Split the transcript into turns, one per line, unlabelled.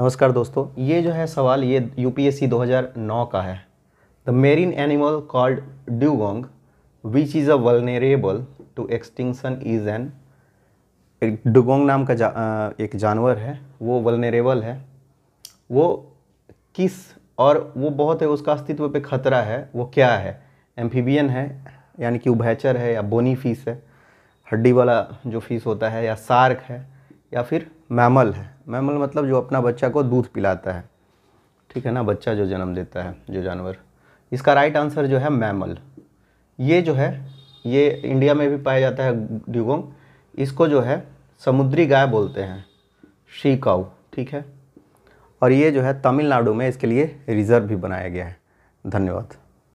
नमस्कार दोस्तों ये जो है सवाल ये यूपीएससी 2009 का है the marine animal called dugong which is a vulnerable to extinction is an dugong नाम का जा, एक जानवर है वो वलनेरेबल है वो किस और वो बहुत है उसका अस्तित्व पे खतरा है वो क्या है एम्फीबियन है यानी कि उभैचर है या बोनी फिश है हड्डी वाला जो फिश होता है या सार्क है या फिर मैमल है मैमल मतलब जो अपना बच्चा को दूध पिलाता है ठीक है ना बच्चा जो जन्म देता है जो जानवर इसका राइट आंसर जो है मैमल ये जो है ये इंडिया में भी पाया जाता है ड्यूगोंग इसको जो है समुद्री गाय बोलते हैं शीकाउ ठीक है और ये जो है तमिलनाडु में इसके लिए रिज़र्व भी बनाया गया है धन्यवाद